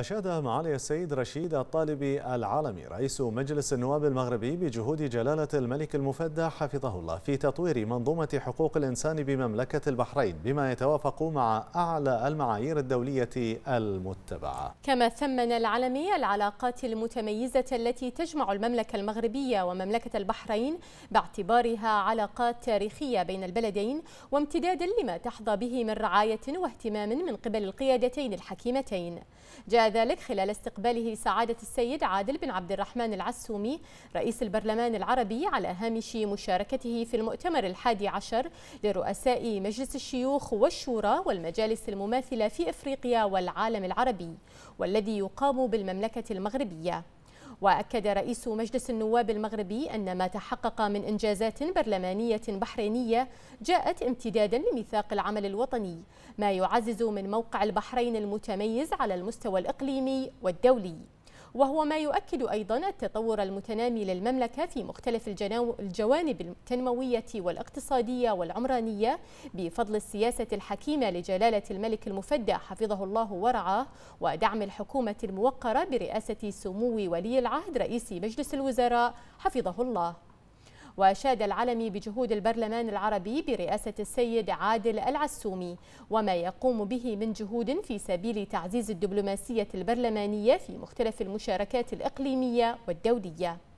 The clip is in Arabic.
أشاد معالي السيد رشيد الطالبي العالمي رئيس مجلس النواب المغربي بجهود جلالة الملك المفدى حفظه الله في تطوير منظومة حقوق الإنسان بمملكة البحرين بما يتوافق مع أعلى المعايير الدولية المتبعة كما ثمن العالمي العلاقات المتميزة التي تجمع المملكة المغربية ومملكة البحرين باعتبارها علاقات تاريخية بين البلدين وامتدادا لما تحظى به من رعاية واهتمام من قبل القيادتين الحكيمتين جاء ذلك خلال استقباله سعادة السيد عادل بن عبد الرحمن العسومي رئيس البرلمان العربي على هامش مشاركته في المؤتمر الحادي عشر لرؤساء مجلس الشيوخ والشورى والمجالس المماثلة في إفريقيا والعالم العربي والذي يقام بالمملكة المغربية وأكد رئيس مجلس النواب المغربي أن ما تحقق من إنجازات برلمانية بحرينية جاءت امتدادا لميثاق العمل الوطني ما يعزز من موقع البحرين المتميز على المستوى الإقليمي والدولي وهو ما يؤكد أيضا التطور المتنامي للمملكة في مختلف الجوانب التنموية والاقتصادية والعمرانية بفضل السياسة الحكيمة لجلالة الملك المفدى حفظه الله ورعاه ودعم الحكومة الموقرة برئاسة سمو ولي العهد رئيس مجلس الوزراء حفظه الله وأشاد العلمي بجهود البرلمان العربي برئاسة السيد عادل العسومي وما يقوم به من جهود في سبيل تعزيز الدبلوماسية البرلمانية في مختلف المشاركات الإقليمية والدولية